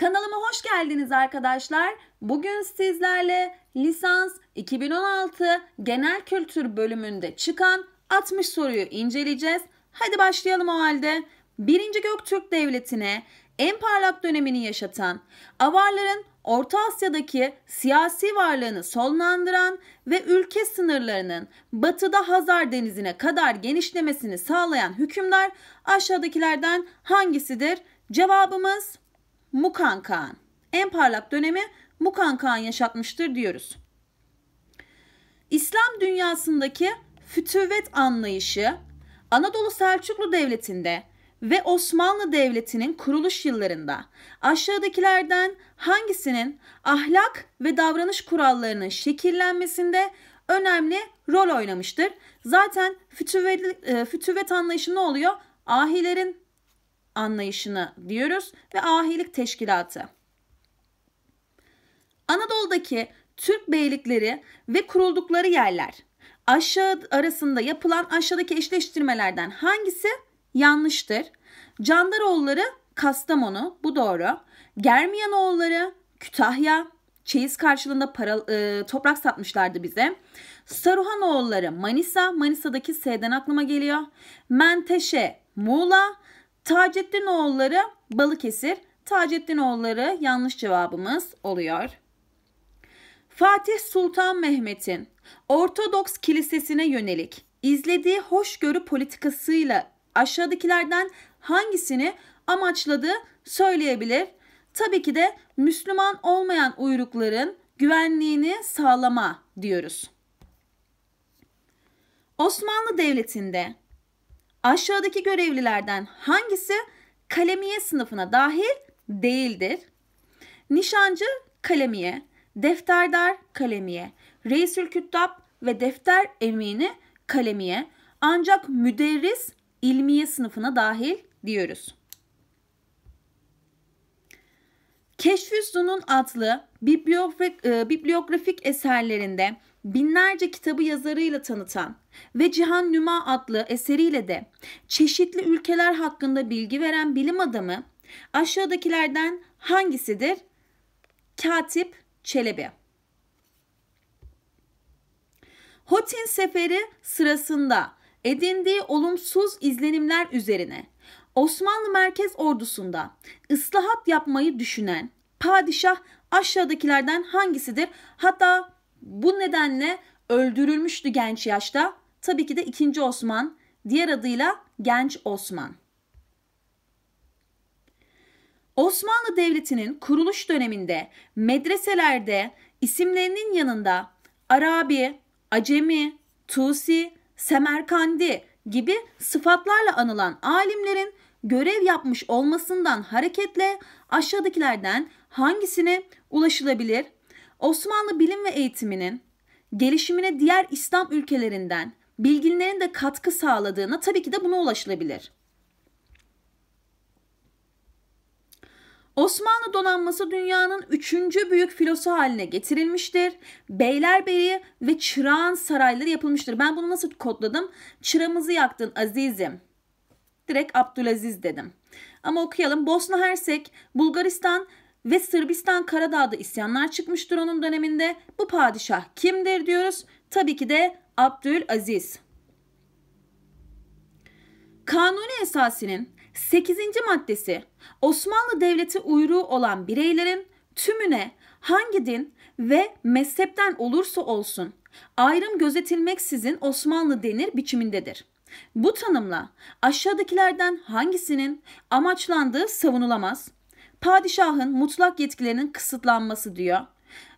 Kanalıma hoş geldiniz arkadaşlar. Bugün sizlerle lisans 2016 genel kültür bölümünde çıkan 60 soruyu inceleyeceğiz. Hadi başlayalım o halde. 1. Göktürk Devleti'ne en parlak dönemini yaşatan, avarların Orta Asya'daki siyasi varlığını sonlandıran ve ülke sınırlarının batıda Hazar Denizi'ne kadar genişlemesini sağlayan hükümdar aşağıdakilerden hangisidir? Cevabımız Mukan Kağan. En parlak dönemi Mukan Kağan yaşatmıştır diyoruz. İslam dünyasındaki fütüvet anlayışı Anadolu Selçuklu Devleti'nde ve Osmanlı Devleti'nin kuruluş yıllarında aşağıdakilerden hangisinin ahlak ve davranış kurallarının şekillenmesinde önemli rol oynamıştır? Zaten fütüvet, e, fütüvet anlayışı ne oluyor? Ahilerin anlayışını diyoruz ve ahilik teşkilatı. Anadolu'daki Türk beylikleri ve kuruldukları yerler aşağı arasında yapılan aşağıdaki eşleştirmelerden hangisi yanlıştır? Candaroğulları Kastamonu bu doğru. Germiyanoğulları Kütahya çeyiz karşılığında para, e, toprak satmışlardı bize. Saruhanoğulları Manisa, Manisa'daki S'den aklıma geliyor. Menteşe Muğla, oğulları Balıkesir. oğulları yanlış cevabımız oluyor. Fatih Sultan Mehmet'in Ortodoks Kilisesi'ne yönelik izlediği hoşgörü politikasıyla aşağıdakilerden hangisini amaçladığı söyleyebilir? Tabii ki de Müslüman olmayan uyrukların güvenliğini sağlama diyoruz. Osmanlı Devleti'nde Aşağıdaki görevlilerden hangisi kalemiye sınıfına dahil değildir? Nişancı kalemiye, defterdar kalemiye, reisül küttap ve defter emini kalemiye ancak müderris ilmiye sınıfına dahil diyoruz. Keşfüzdu'nun adlı e, bibliografik eserlerinde binlerce kitabı yazarıyla tanıtan ve Cihan Nüma adlı eseriyle de çeşitli ülkeler hakkında bilgi veren bilim adamı aşağıdakilerden hangisidir? Katip Çelebi. Hotin seferi sırasında edindiği olumsuz izlenimler üzerine Osmanlı merkez ordusunda ıslahat yapmayı düşünen padişah aşağıdakilerden hangisidir? Hatta bu nedenle öldürülmüştü genç yaşta. Tabii ki de 2. Osman, diğer adıyla Genç Osman. Osmanlı Devleti'nin kuruluş döneminde medreselerde isimlerinin yanında Arabi, Acemi, Tusi, Semerkandi gibi sıfatlarla anılan alimlerin görev yapmış olmasından hareketle aşağıdakilerden hangisine ulaşılabilir Osmanlı bilim ve eğitiminin gelişimine diğer İslam ülkelerinden bilginlerin de katkı sağladığına tabii ki de buna ulaşılabilir. Osmanlı donanması dünyanın üçüncü büyük filosu haline getirilmiştir. Beylerbeyi ve Çırağan sarayları yapılmıştır. Ben bunu nasıl kodladım? Çıramızı yaktın azizim. Direkt Abdülaziz dedim. Ama okuyalım. Bosna Hersek, Bulgaristan ve Sırbistan Karadağ'da isyanlar çıkmıştır onun döneminde. Bu padişah kimdir diyoruz? Tabii ki de Abdülaziz. Kanuni Esasi'nin 8. maddesi Osmanlı Devleti uyruğu olan bireylerin tümüne hangi din ve mezhepten olursa olsun ayrım gözetilmeksizin Osmanlı denir biçimindedir. Bu tanımla aşağıdakilerden hangisinin amaçlandığı savunulamaz? padişahın mutlak yetkilerinin kısıtlanması diyor.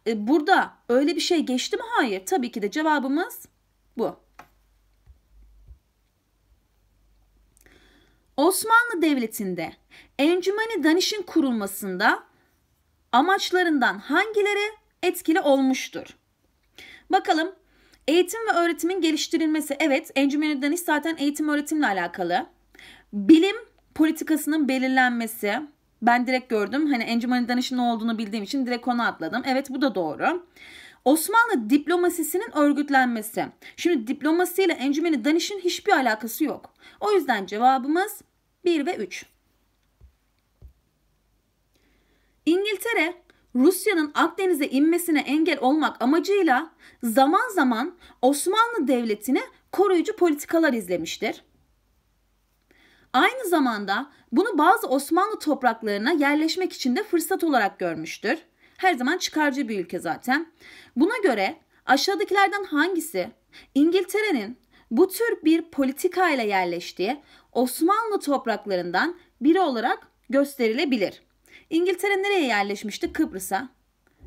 E, burada öyle bir şey geçti mi? Hayır. Tabii ki de cevabımız bu. Osmanlı Devleti'nde Encümeni Danışın kurulmasında amaçlarından hangileri etkili olmuştur? Bakalım eğitim ve öğretimin geliştirilmesi evet Encümeni Danış zaten eğitim öğretimle alakalı. Bilim politikasının belirlenmesi, ben direkt gördüm. Hani Encümeni Danış'ın ne olduğunu bildiğim için direkt ona atladım. Evet bu da doğru. Osmanlı diplomasisinin örgütlenmesi. Şimdi diplomasiyle Encümeni Danışın hiçbir alakası yok. O yüzden cevabımız 1 ve 3. İngiltere Rusya'nın Akdeniz'e inmesine engel olmak amacıyla zaman zaman Osmanlı Devleti'ne koruyucu politikalar izlemiştir. Aynı zamanda bunu bazı Osmanlı topraklarına yerleşmek için de fırsat olarak görmüştür. Her zaman çıkarcı bir ülke zaten. Buna göre aşağıdakilerden hangisi İngiltere'nin bu tür bir politika ile yerleştiği Osmanlı topraklarından biri olarak gösterilebilir. İngiltere nereye yerleşmişti? Kıbrıs'a.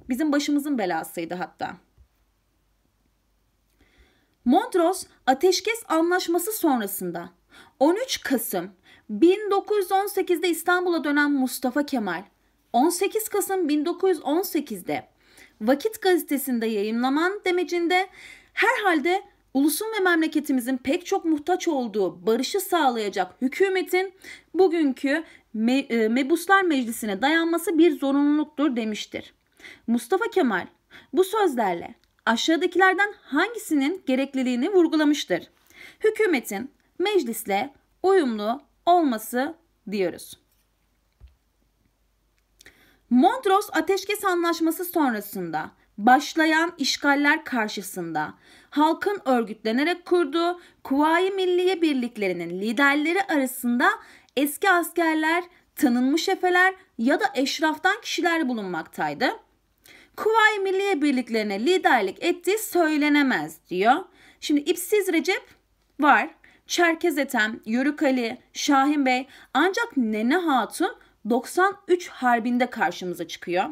Bizim başımızın belasıydı hatta. Mondros ateşkes anlaşması sonrasında 13 Kasım 1918'de İstanbul'a dönen Mustafa Kemal 18 Kasım 1918'de Vakit gazetesinde yayınlanan demecinde herhalde ulusun ve memleketimizin pek çok muhtaç olduğu barışı sağlayacak hükümetin bugünkü Me- e, Mebuslar Meclisi'ne dayanması bir zorunluluktur demiştir. Mustafa Kemal bu sözlerle aşağıdakilerden hangisinin gerekliliğini vurgulamıştır? Hükümetin meclisle uyumlu olması diyoruz. Mondros Ateşkes Anlaşması sonrasında başlayan işgaller karşısında halkın örgütlenerek kurduğu Kuvayi Milliye birliklerinin liderleri arasında eski askerler, tanınmış şefeler ya da eşraftan kişiler bulunmaktaydı. Kuvayi Milliye birliklerine liderlik ettiği söylenemez diyor. Şimdi İpsiz Recep var. Çerkez Ethem, Yörük Ali, Şahin Bey ancak Nene Hatun 93 Harbi'nde karşımıza çıkıyor.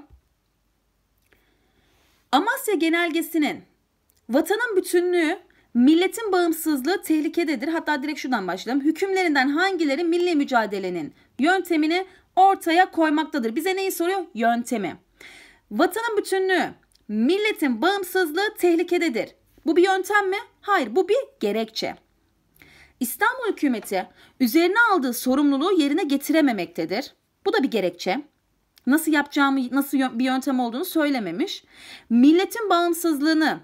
Amasya Genelgesi'nin vatanın bütünlüğü, milletin bağımsızlığı tehlikededir. Hatta direkt şuradan başlayalım. Hükümlerinden hangileri milli mücadelenin yöntemini ortaya koymaktadır? Bize neyi soruyor? Yöntemi. Vatanın bütünlüğü, milletin bağımsızlığı tehlikededir. Bu bir yöntem mi? Hayır, bu bir gerekçe. İstanbul hükümeti üzerine aldığı sorumluluğu yerine getirememektedir. Bu da bir gerekçe. Nasıl yapacağımı, nasıl bir yöntem olduğunu söylememiş. Milletin bağımsızlığını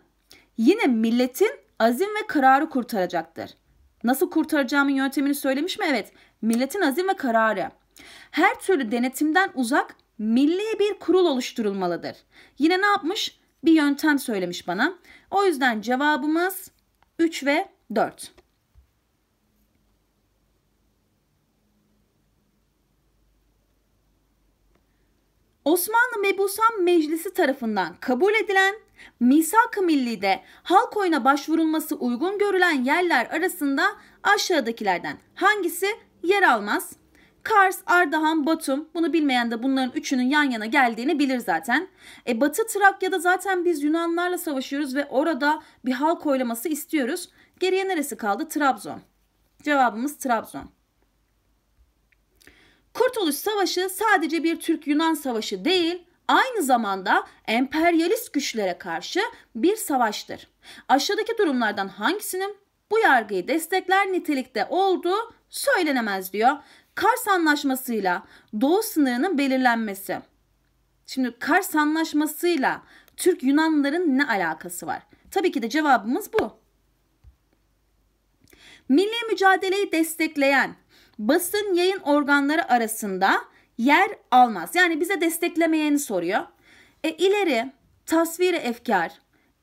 yine milletin azim ve kararı kurtaracaktır. Nasıl kurtaracağımın yöntemini söylemiş mi? Evet. Milletin azim ve kararı. Her türlü denetimden uzak milli bir kurul oluşturulmalıdır. Yine ne yapmış? Bir yöntem söylemiş bana. O yüzden cevabımız 3 ve 4. Osmanlı Mebusan Meclisi tarafından kabul edilen Misak-ı Milli'de halk oyuna başvurulması uygun görülen yerler arasında aşağıdakilerden hangisi yer almaz? Kars, Ardahan, Batum bunu bilmeyen de bunların üçünün yan yana geldiğini bilir zaten. E, Batı Trakya'da zaten biz Yunanlarla savaşıyoruz ve orada bir halk oylaması istiyoruz. Geriye neresi kaldı? Trabzon. Cevabımız Trabzon. Kurtuluş Savaşı sadece bir Türk-Yunan savaşı değil, aynı zamanda emperyalist güçlere karşı bir savaştır. Aşağıdaki durumlardan hangisinin bu yargıyı destekler nitelikte olduğu söylenemez diyor. Kars Anlaşması'yla Doğu sınırının belirlenmesi. Şimdi Kars Anlaşması'yla Türk Yunanların ne alakası var? Tabii ki de cevabımız bu. Milli mücadeleyi destekleyen basın yayın organları arasında yer almaz. Yani bize desteklemeyeni soruyor. E, ileri tasviri efkar,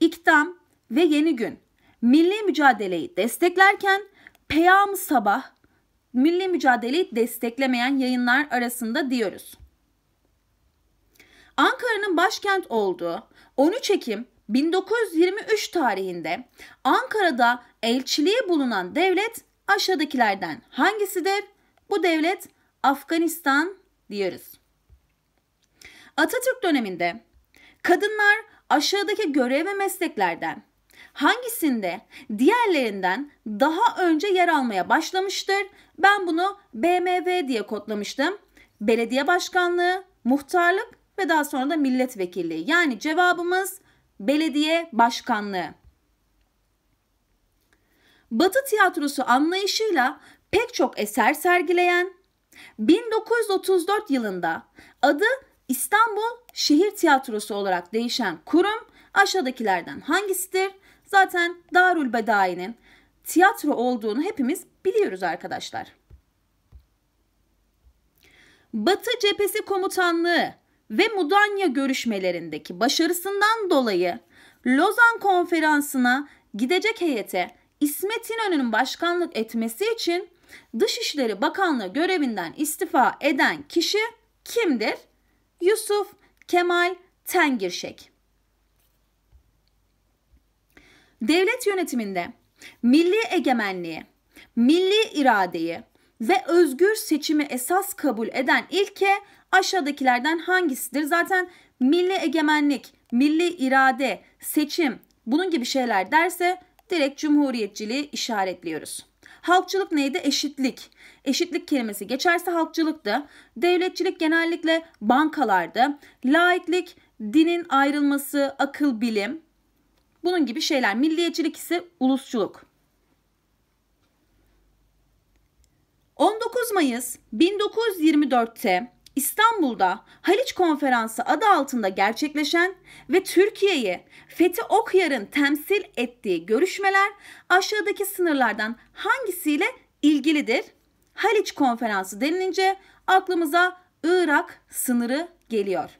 iktam ve yeni gün milli mücadeleyi desteklerken peyam sabah milli mücadeleyi desteklemeyen yayınlar arasında diyoruz. Ankara'nın başkent olduğu 13 Ekim 1923 tarihinde Ankara'da elçiliği bulunan devlet aşağıdakilerden hangisidir? Bu devlet Afganistan diyoruz. Atatürk döneminde kadınlar aşağıdaki görev ve mesleklerden hangisinde diğerlerinden daha önce yer almaya başlamıştır? Ben bunu BMV diye kodlamıştım. Belediye başkanlığı, muhtarlık ve daha sonra da milletvekilliği. Yani cevabımız belediye başkanlığı. Batı tiyatrosu anlayışıyla pek çok eser sergileyen, 1934 yılında adı İstanbul Şehir Tiyatrosu olarak değişen kurum aşağıdakilerden hangisidir? Zaten Darül Bedai'nin tiyatro olduğunu hepimiz biliyoruz arkadaşlar. Batı Cephesi Komutanlığı ve Mudanya görüşmelerindeki başarısından dolayı Lozan Konferansı'na gidecek heyete İsmet İnönü'nün başkanlık etmesi için Dışişleri Bakanlığı görevinden istifa eden kişi kimdir? Yusuf Kemal Tengirşek. Devlet yönetiminde milli egemenliği, milli iradeyi ve özgür seçimi esas kabul eden ilke aşağıdakilerden hangisidir? Zaten milli egemenlik, milli irade, seçim bunun gibi şeyler derse direkt cumhuriyetçiliği işaretliyoruz. Halkçılık neydi? Eşitlik. Eşitlik kelimesi geçerse halkçılıktı. Devletçilik genellikle bankalardı. Laiklik dinin ayrılması, akıl, bilim. Bunun gibi şeyler. Milliyetçilik ise ulusçuluk. 19 Mayıs 1924'te İstanbul'da Haliç Konferansı adı altında gerçekleşen ve Türkiye'yi Fethi Okyar'ın temsil ettiği görüşmeler aşağıdaki sınırlardan hangisiyle ilgilidir? Haliç Konferansı denilince aklımıza Irak sınırı geliyor.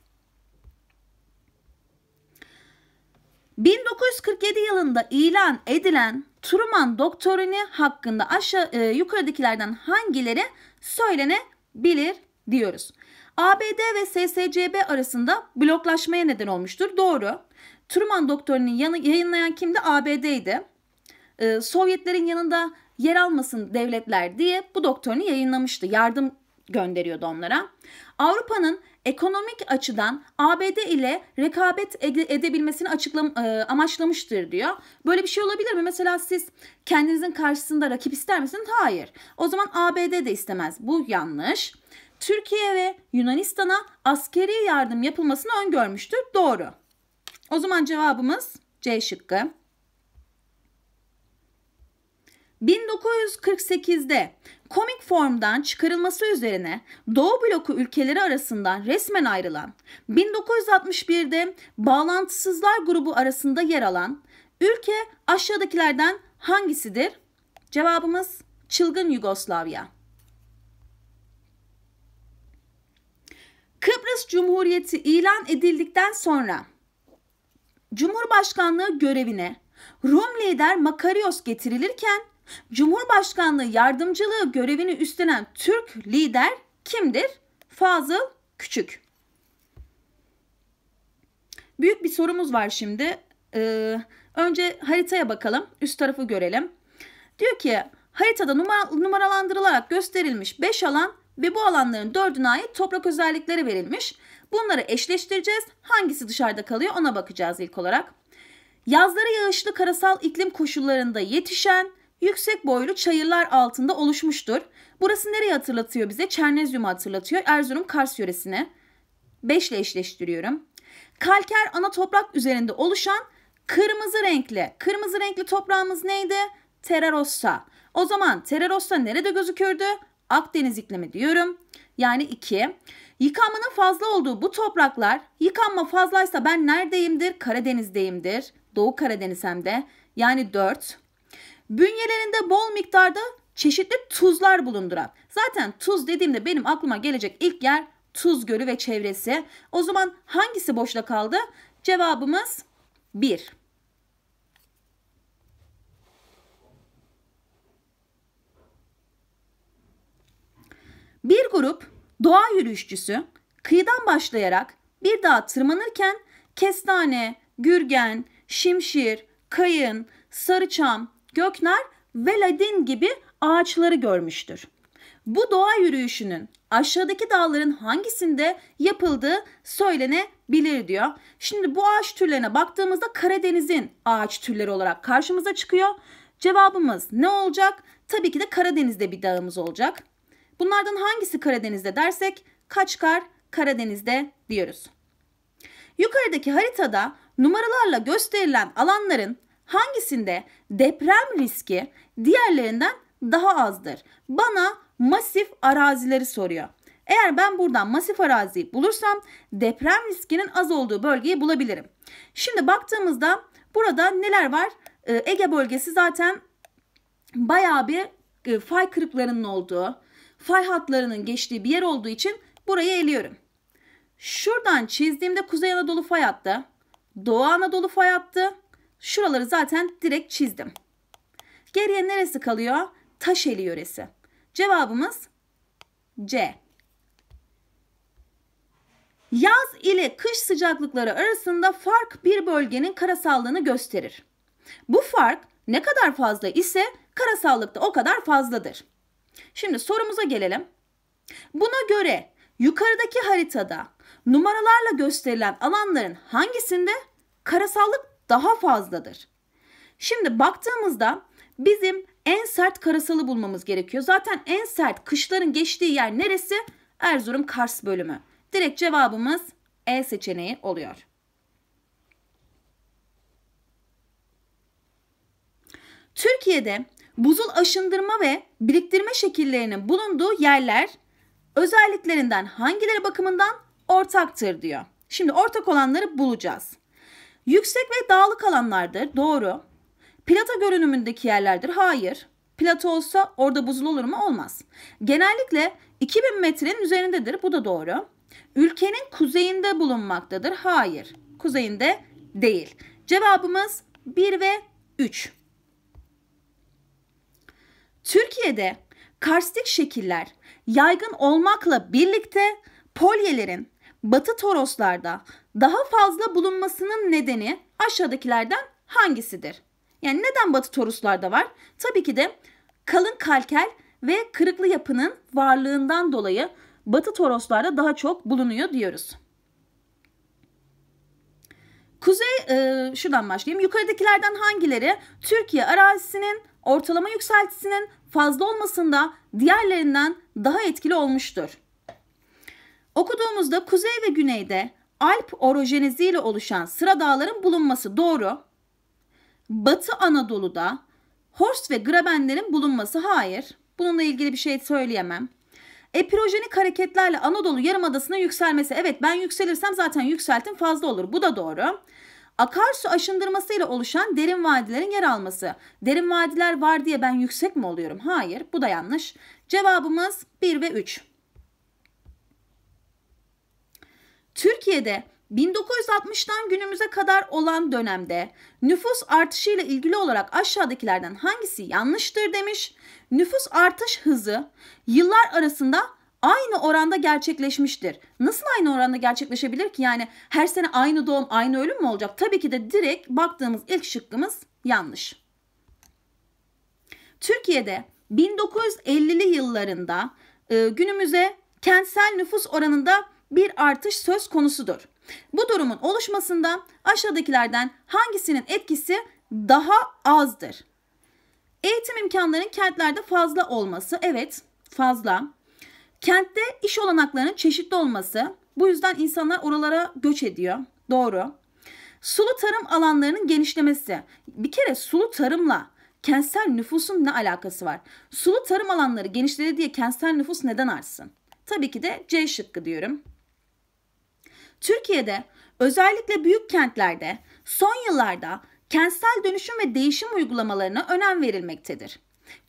1947 yılında ilan edilen Truman Doktorini hakkında aşağı e, yukarıdakilerden hangileri söylenebilir diyoruz. ABD ve SSCB arasında bloklaşmaya neden olmuştur. Doğru. Truman doktorunun yayınlayan kimdi? ABD'ydi. Ee, Sovyetlerin yanında yer almasın devletler diye bu doktorunu yayınlamıştı. Yardım gönderiyordu onlara. Avrupa'nın ekonomik açıdan ABD ile rekabet edebilmesini açıklam e, amaçlamıştır diyor. Böyle bir şey olabilir mi? Mesela siz kendinizin karşısında rakip ister misiniz? Hayır. O zaman ABD de istemez. Bu yanlış. Türkiye ve Yunanistan'a askeri yardım yapılmasını öngörmüştür. Doğru. O zaman cevabımız C şıkkı. 1948'de komik formdan çıkarılması üzerine Doğu bloku ülkeleri arasından resmen ayrılan, 1961'de Bağlantısızlar grubu arasında yer alan ülke aşağıdakilerden hangisidir? Cevabımız Çılgın Yugoslavya. Kıbrıs Cumhuriyeti ilan edildikten sonra Cumhurbaşkanlığı görevine Rum lider Makarios getirilirken Cumhurbaşkanlığı yardımcılığı görevini üstlenen Türk lider kimdir? Fazıl Küçük. Büyük bir sorumuz var şimdi. Ee, önce haritaya bakalım. Üst tarafı görelim. Diyor ki haritada numaralandırılarak gösterilmiş 5 alan ve bu alanların dördüne ait toprak özellikleri verilmiş. Bunları eşleştireceğiz. Hangisi dışarıda kalıyor ona bakacağız ilk olarak. Yazları yağışlı karasal iklim koşullarında yetişen yüksek boylu çayırlar altında oluşmuştur. Burası nereye hatırlatıyor bize? Çernezyum'u hatırlatıyor. Erzurum Kars yöresine. 5 ile eşleştiriyorum. Kalker ana toprak üzerinde oluşan kırmızı renkli. Kırmızı renkli toprağımız neydi? Terrarossa. O zaman Terrarossa nerede gözükürdü? Akdeniz iklimi diyorum. Yani 2. Yıkanmanın fazla olduğu bu topraklar yıkanma fazlaysa ben neredeyimdir? Karadeniz'deyimdir. Doğu Karadeniz hem de. Yani 4. Bünyelerinde bol miktarda çeşitli tuzlar bulunduran. Zaten tuz dediğimde benim aklıma gelecek ilk yer Tuz Gölü ve çevresi. O zaman hangisi boşta kaldı? Cevabımız 1. Bir grup doğa yürüyüşçüsü kıyıdan başlayarak bir dağa tırmanırken kestane, gürgen, şimşir, kayın, sarıçam, gökner ve ladin gibi ağaçları görmüştür. Bu doğa yürüyüşünün aşağıdaki dağların hangisinde yapıldığı söylenebilir diyor. Şimdi bu ağaç türlerine baktığımızda Karadeniz'in ağaç türleri olarak karşımıza çıkıyor. Cevabımız ne olacak? Tabii ki de Karadeniz'de bir dağımız olacak. Bunlardan hangisi Karadeniz'de dersek Kaçkar Karadeniz'de diyoruz. Yukarıdaki haritada numaralarla gösterilen alanların hangisinde deprem riski diğerlerinden daha azdır? Bana masif arazileri soruyor. Eğer ben buradan masif araziyi bulursam deprem riskinin az olduğu bölgeyi bulabilirim. Şimdi baktığımızda burada neler var? Ee, Ege bölgesi zaten bayağı bir e, fay kırıklarının olduğu, fay hatlarının geçtiği bir yer olduğu için burayı eliyorum. Şuradan çizdiğimde Kuzey Anadolu fay hattı, Doğu Anadolu fay hattı. Şuraları zaten direkt çizdim. Geriye neresi kalıyor? Taşeli yöresi. Cevabımız C. Yaz ile kış sıcaklıkları arasında fark bir bölgenin karasallığını gösterir. Bu fark ne kadar fazla ise karasallıkta o kadar fazladır. Şimdi sorumuza gelelim. Buna göre yukarıdaki haritada numaralarla gösterilen alanların hangisinde karasallık daha fazladır? Şimdi baktığımızda bizim en sert karasalı bulmamız gerekiyor. Zaten en sert kışların geçtiği yer neresi? Erzurum Kars bölümü. Direkt cevabımız E seçeneği oluyor. Türkiye'de buzul aşındırma ve biriktirme şekillerinin bulunduğu yerler özelliklerinden hangileri bakımından ortaktır diyor. Şimdi ortak olanları bulacağız. Yüksek ve dağlık alanlardır. Doğru. Plata görünümündeki yerlerdir. Hayır. Plato olsa orada buzul olur mu? Olmaz. Genellikle 2000 metrenin üzerindedir. Bu da doğru. Ülkenin kuzeyinde bulunmaktadır. Hayır. Kuzeyinde değil. Cevabımız 1 ve 3. Türkiye'de karstik şekiller yaygın olmakla birlikte polyelerin Batı Toroslarda daha fazla bulunmasının nedeni aşağıdakilerden hangisidir? Yani neden Batı Toroslarda var? Tabii ki de kalın kalkel ve kırıklı yapının varlığından dolayı Batı Toroslarda daha çok bulunuyor diyoruz. Kuzey, e, şuradan başlayayım. Yukarıdakilerden hangileri Türkiye arazisinin ortalama yükseltisinin fazla olmasında diğerlerinden daha etkili olmuştur. Okuduğumuzda kuzey ve güneyde Alp orojenizi ile oluşan sıra dağların bulunması doğru. Batı Anadolu'da Horst ve Grabenlerin bulunması hayır. Bununla ilgili bir şey söyleyemem. Epirojenik hareketlerle Anadolu yarımadasına yükselmesi. Evet ben yükselirsem zaten yükseltim fazla olur. Bu da doğru. Akarsu aşındırmasıyla oluşan derin vadilerin yer alması. Derin vadiler var diye ben yüksek mi oluyorum? Hayır, bu da yanlış. Cevabımız 1 ve 3. Türkiye'de 1960'tan günümüze kadar olan dönemde nüfus artışıyla ilgili olarak aşağıdakilerden hangisi yanlıştır demiş. Nüfus artış hızı yıllar arasında aynı oranda gerçekleşmiştir. Nasıl aynı oranda gerçekleşebilir ki? Yani her sene aynı doğum, aynı ölüm mü olacak? Tabii ki de direkt baktığımız ilk şıkkımız yanlış. Türkiye'de 1950'li yıllarında e, günümüze kentsel nüfus oranında bir artış söz konusudur. Bu durumun oluşmasında aşağıdakilerden hangisinin etkisi daha azdır? Eğitim imkanlarının kentlerde fazla olması. Evet, fazla. Kentte iş olanaklarının çeşitli olması bu yüzden insanlar oralara göç ediyor. Doğru. Sulu tarım alanlarının genişlemesi. Bir kere sulu tarımla kentsel nüfusun ne alakası var? Sulu tarım alanları genişledi diye kentsel nüfus neden artsın? Tabii ki de C şıkkı diyorum. Türkiye'de özellikle büyük kentlerde son yıllarda kentsel dönüşüm ve değişim uygulamalarına önem verilmektedir.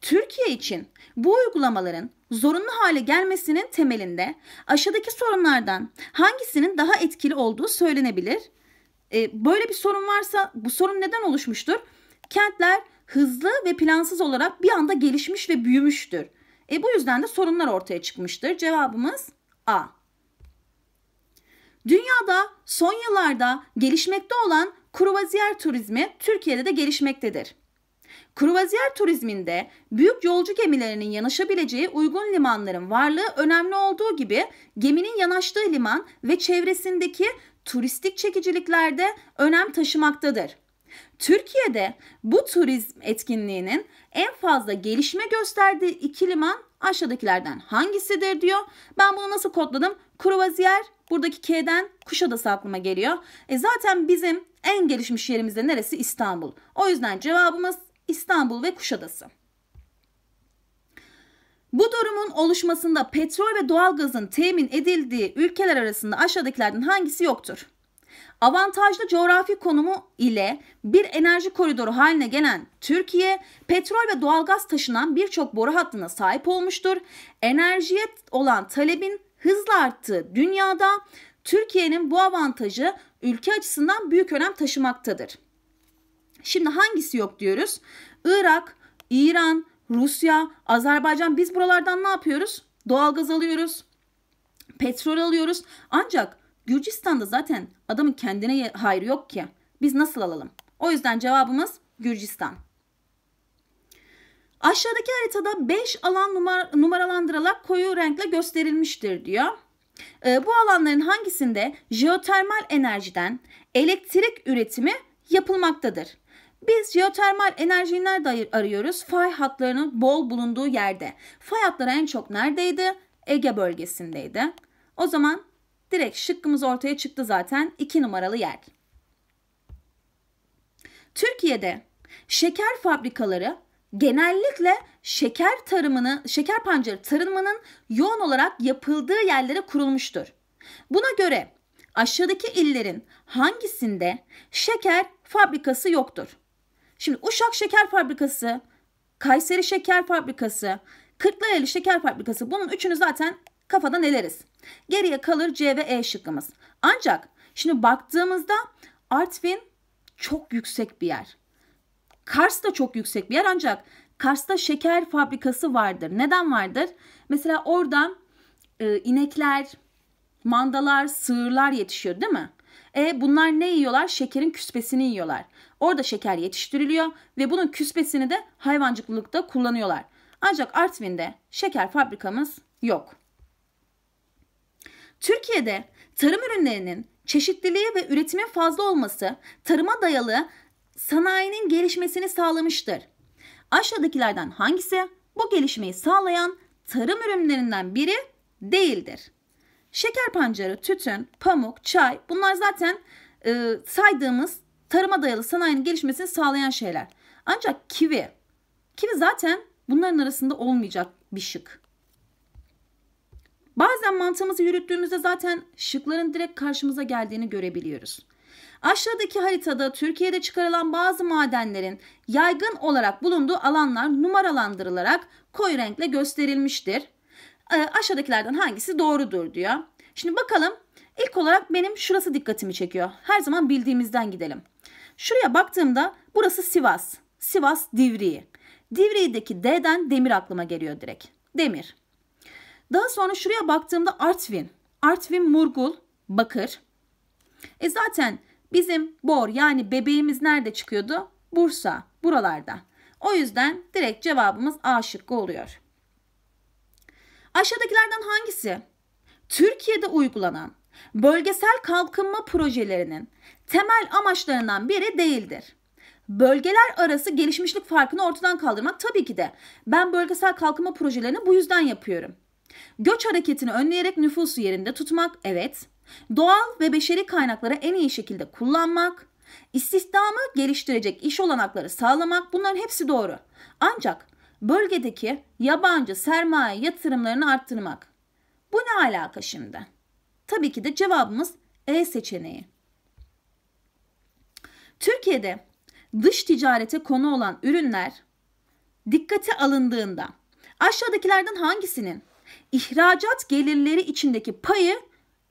Türkiye için bu uygulamaların zorunlu hale gelmesinin temelinde aşağıdaki sorunlardan hangisinin daha etkili olduğu söylenebilir? E, böyle bir sorun varsa bu sorun neden oluşmuştur? Kentler hızlı ve plansız olarak bir anda gelişmiş ve büyümüştür. E bu yüzden de sorunlar ortaya çıkmıştır. Cevabımız A. Dünyada son yıllarda gelişmekte olan kruvaziyer turizmi Türkiye'de de gelişmektedir. Kruvaziyer turizminde büyük yolcu gemilerinin yanaşabileceği uygun limanların varlığı önemli olduğu gibi geminin yanaştığı liman ve çevresindeki turistik çekiciliklerde önem taşımaktadır. Türkiye'de bu turizm etkinliğinin en fazla gelişme gösterdiği iki liman aşağıdakilerden hangisidir diyor. Ben bunu nasıl kodladım? Kruvaziyer buradaki K'den Kuşadası aklıma geliyor. E zaten bizim en gelişmiş yerimizde neresi? İstanbul. O yüzden cevabımız İstanbul ve Kuşadası. Bu durumun oluşmasında petrol ve doğalgazın temin edildiği ülkeler arasında aşağıdakilerden hangisi yoktur? Avantajlı coğrafi konumu ile bir enerji koridoru haline gelen Türkiye, petrol ve doğalgaz taşınan birçok boru hattına sahip olmuştur. Enerjiye olan talebin hızla arttığı dünyada Türkiye'nin bu avantajı ülke açısından büyük önem taşımaktadır. Şimdi hangisi yok diyoruz? Irak, İran, Rusya, Azerbaycan biz buralardan ne yapıyoruz? Doğalgaz alıyoruz, petrol alıyoruz. Ancak Gürcistan'da zaten adamın kendine hayır yok ki. Biz nasıl alalım? O yüzden cevabımız Gürcistan. Aşağıdaki haritada 5 alan numar numaralandırarak koyu renkle gösterilmiştir diyor. E, bu alanların hangisinde jeotermal enerjiden elektrik üretimi yapılmaktadır? Biz jeotermal enerjiyi nerede arıyoruz? Fay hatlarının bol bulunduğu yerde. Fay hatları en çok neredeydi? Ege bölgesindeydi. O zaman direkt şıkkımız ortaya çıktı zaten 2 numaralı yer. Türkiye'de şeker fabrikaları genellikle şeker tarımını, şeker pancarı tarımının yoğun olarak yapıldığı yerlere kurulmuştur. Buna göre aşağıdaki illerin hangisinde şeker fabrikası yoktur? Şimdi Uşak Şeker Fabrikası, Kayseri Şeker Fabrikası, Kırklareli Şeker Fabrikası bunun üçünü zaten kafada neleriz? Geriye kalır C ve E şıkkımız. Ancak şimdi baktığımızda Artvin çok yüksek bir yer. Kars da çok yüksek bir yer ancak Kars'ta şeker fabrikası vardır. Neden vardır? Mesela orada e, inekler, mandalar, sığırlar yetişiyor değil mi? E bunlar ne yiyorlar? Şekerin küspesini yiyorlar. Orada şeker yetiştiriliyor ve bunun küspesini de hayvancılıkta kullanıyorlar. Ancak Artvin'de şeker fabrikamız yok. Türkiye'de tarım ürünlerinin çeşitliliği ve üretimin fazla olması tarıma dayalı sanayinin gelişmesini sağlamıştır. Aşağıdakilerden hangisi bu gelişmeyi sağlayan tarım ürünlerinden biri değildir? Şeker pancarı, tütün, pamuk, çay bunlar zaten e, saydığımız tarıma dayalı sanayinin gelişmesini sağlayan şeyler. Ancak kivi, kivi zaten bunların arasında olmayacak bir şık. Bazen mantığımızı yürüttüğümüzde zaten şıkların direkt karşımıza geldiğini görebiliyoruz. Aşağıdaki haritada Türkiye'de çıkarılan bazı madenlerin yaygın olarak bulunduğu alanlar numaralandırılarak koyu renkle gösterilmiştir. E, aşağıdakilerden hangisi doğrudur diyor. Şimdi bakalım İlk olarak benim şurası dikkatimi çekiyor. Her zaman bildiğimizden gidelim. Şuraya baktığımda burası Sivas. Sivas Divriği. Divriği'deki D'den demir aklıma geliyor direkt. Demir. Daha sonra şuraya baktığımda Artvin. Artvin Murgul, Bakır. E zaten bizim bor yani bebeğimiz nerede çıkıyordu? Bursa, buralarda. O yüzden direkt cevabımız A şıkkı oluyor. Aşağıdakilerden hangisi? Türkiye'de uygulanan bölgesel kalkınma projelerinin temel amaçlarından biri değildir. Bölgeler arası gelişmişlik farkını ortadan kaldırmak tabii ki de. Ben bölgesel kalkınma projelerini bu yüzden yapıyorum. Göç hareketini önleyerek nüfusu yerinde tutmak, evet. Doğal ve beşeri kaynakları en iyi şekilde kullanmak, istihdamı geliştirecek iş olanakları sağlamak bunların hepsi doğru. Ancak bölgedeki yabancı sermaye yatırımlarını arttırmak. Bu ne alaka şimdi? Tabii ki de cevabımız E seçeneği. Türkiye'de dış ticarete konu olan ürünler dikkate alındığında aşağıdakilerden hangisinin ihracat gelirleri içindeki payı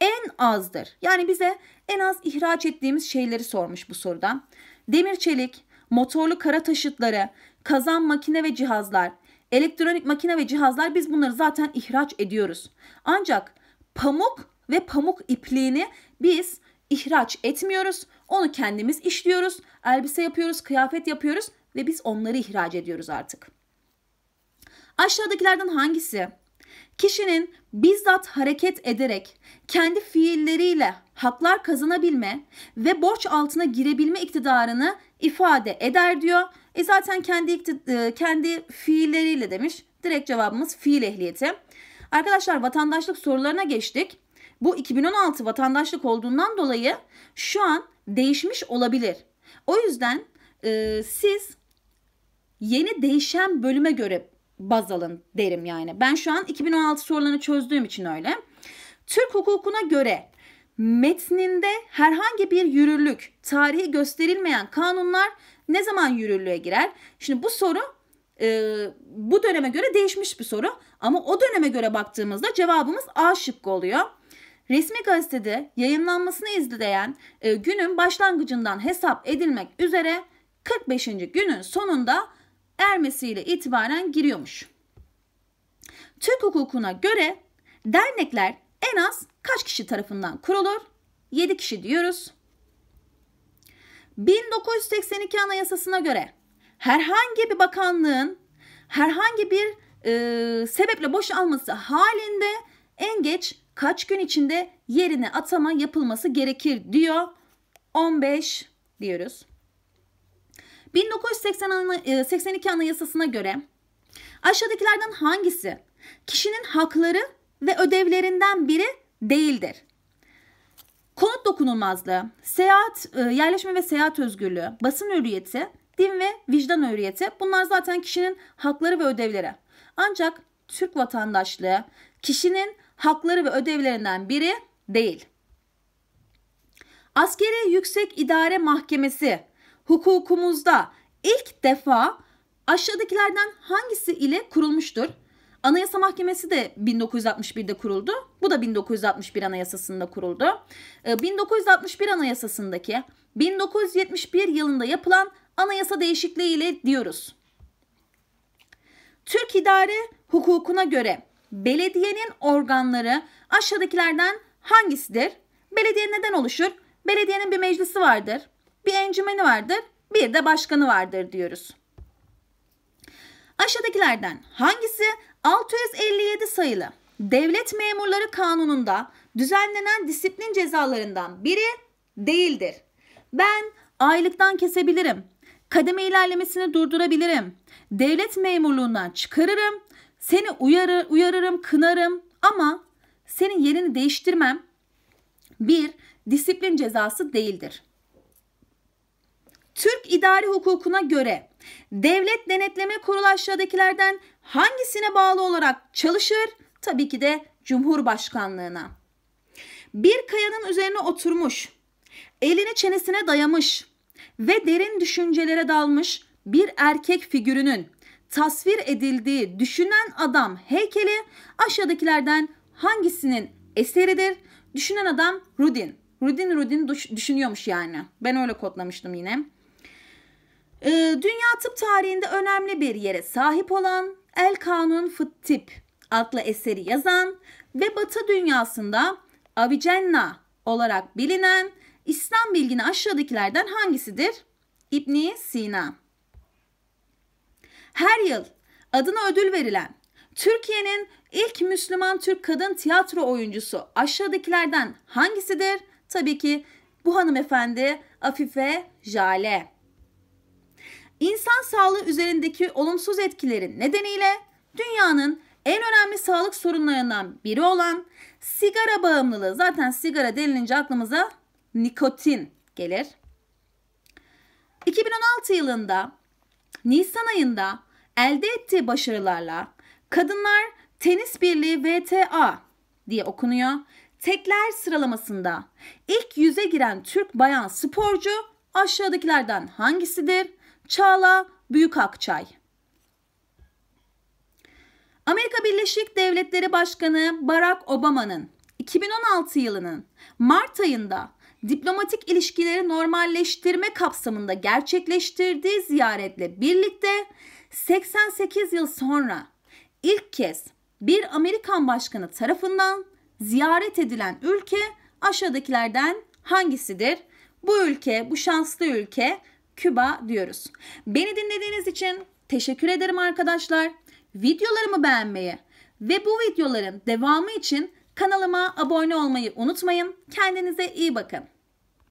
en azdır? Yani bize en az ihraç ettiğimiz şeyleri sormuş bu soruda. Demir çelik, motorlu kara taşıtları, kazan makine ve cihazlar, elektronik makine ve cihazlar biz bunları zaten ihraç ediyoruz. Ancak pamuk ve pamuk ipliğini biz ihraç etmiyoruz. Onu kendimiz işliyoruz. Elbise yapıyoruz, kıyafet yapıyoruz ve biz onları ihraç ediyoruz artık. Aşağıdakilerden hangisi kişinin bizzat hareket ederek kendi fiilleriyle haklar kazanabilme ve borç altına girebilme iktidarını ifade eder diyor. E zaten kendi e, kendi fiilleriyle demiş. Direkt cevabımız fiil ehliyeti. Arkadaşlar vatandaşlık sorularına geçtik bu 2016 vatandaşlık olduğundan dolayı şu an değişmiş olabilir. O yüzden e, siz yeni değişen bölüme göre baz alın derim yani. Ben şu an 2016 sorularını çözdüğüm için öyle. Türk hukukuna göre metninde herhangi bir yürürlük, tarihi gösterilmeyen kanunlar ne zaman yürürlüğe girer? Şimdi bu soru e, bu döneme göre değişmiş bir soru ama o döneme göre baktığımızda cevabımız A şıkkı oluyor resmi gazetede yayınlanmasını izleyen e, günün başlangıcından hesap edilmek üzere 45. günün sonunda ermesiyle itibaren giriyormuş. Türk hukukuna göre dernekler en az kaç kişi tarafından kurulur? 7 kişi diyoruz. 1982 Anayasasına göre herhangi bir bakanlığın herhangi bir e, sebeple boşalması halinde en geç kaç gün içinde yerine atama yapılması gerekir diyor. 15 diyoruz. 1982 e, Anayasası'na göre aşağıdakilerden hangisi kişinin hakları ve ödevlerinden biri değildir? Konut dokunulmazlığı, seyahat, e, yerleşme ve seyahat özgürlüğü, basın hürriyeti, din ve vicdan hürriyeti bunlar zaten kişinin hakları ve ödevleri. Ancak Türk vatandaşlığı kişinin hakları ve ödevlerinden biri değil. Askeri Yüksek İdare Mahkemesi hukukumuzda ilk defa aşağıdakilerden hangisi ile kurulmuştur? Anayasa Mahkemesi de 1961'de kuruldu. Bu da 1961 Anayasası'nda kuruldu. 1961 ee, Anayasası'ndaki 1971 yılında yapılan anayasa değişikliği ile diyoruz. Türk İdare hukukuna göre Belediyenin organları aşağıdakilerden hangisidir? Belediye neden oluşur? Belediyenin bir meclisi vardır, bir encümeni vardır, bir de başkanı vardır diyoruz. Aşağıdakilerden hangisi 657 sayılı Devlet Memurları Kanunu'nda düzenlenen disiplin cezalarından biri değildir? Ben aylıktan kesebilirim. Kademe ilerlemesini durdurabilirim. Devlet memurluğundan çıkarırım. Seni uyarı, uyarırım, kınarım ama senin yerini değiştirmem bir disiplin cezası değildir. Türk idari hukukuna göre devlet denetleme kurulu aşağıdakilerden hangisine bağlı olarak çalışır? Tabii ki de Cumhurbaşkanlığına. Bir kayanın üzerine oturmuş, elini çenesine dayamış ve derin düşüncelere dalmış bir erkek figürünün tasvir edildiği düşünen adam heykeli aşağıdakilerden hangisinin eseridir? Düşünen adam Rudin. Rudin Rudin düşünüyormuş yani. Ben öyle kodlamıştım yine. Ee, dünya tıp tarihinde önemli bir yere sahip olan El Kanun Fıttip adlı eseri yazan ve Batı dünyasında Avicenna olarak bilinen İslam bilgini aşağıdakilerden hangisidir? İbni Sina her yıl adına ödül verilen Türkiye'nin ilk Müslüman Türk kadın tiyatro oyuncusu aşağıdakilerden hangisidir? Tabii ki bu hanımefendi Afife Jale. İnsan sağlığı üzerindeki olumsuz etkileri nedeniyle dünyanın en önemli sağlık sorunlarından biri olan sigara bağımlılığı. Zaten sigara denilince aklımıza nikotin gelir. 2016 yılında Nisan ayında elde ettiği başarılarla kadınlar tenis birliği VTA diye okunuyor. Tekler sıralamasında ilk yüze giren Türk bayan sporcu aşağıdakilerden hangisidir? Çağla Büyük Akçay. Amerika Birleşik Devletleri Başkanı Barack Obama'nın 2016 yılının Mart ayında diplomatik ilişkileri normalleştirme kapsamında gerçekleştirdiği ziyaretle birlikte 88 yıl sonra ilk kez bir Amerikan başkanı tarafından ziyaret edilen ülke aşağıdakilerden hangisidir? Bu ülke, bu şanslı ülke Küba diyoruz. Beni dinlediğiniz için teşekkür ederim arkadaşlar. Videolarımı beğenmeyi ve bu videoların devamı için kanalıma abone olmayı unutmayın. Kendinize iyi bakın.